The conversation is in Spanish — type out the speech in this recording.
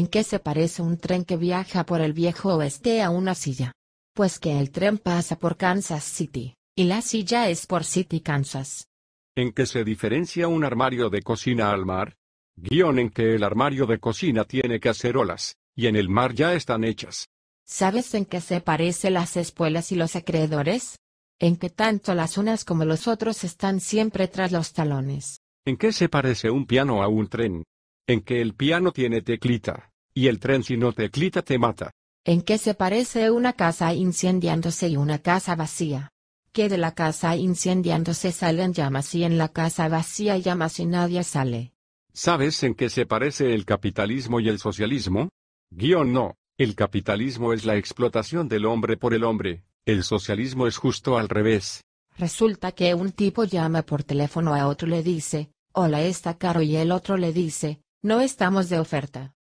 ¿En qué se parece un tren que viaja por el viejo oeste a una silla? Pues que el tren pasa por Kansas City, y la silla es por City, Kansas. ¿En qué se diferencia un armario de cocina al mar? Guión en que el armario de cocina tiene cacerolas, y en el mar ya están hechas. ¿Sabes en qué se parecen las espuelas y los acreedores? En que tanto las unas como los otros están siempre tras los talones. ¿En qué se parece un piano a un tren? En que el piano tiene teclita y el tren si no te clita te mata. ¿En qué se parece una casa incendiándose y una casa vacía? Que de la casa incendiándose salen llamas y en la casa vacía llamas y nadie sale. ¿Sabes en qué se parece el capitalismo y el socialismo? Guión no, el capitalismo es la explotación del hombre por el hombre, el socialismo es justo al revés. Resulta que un tipo llama por teléfono a otro le dice, hola está caro y el otro le dice, no estamos de oferta.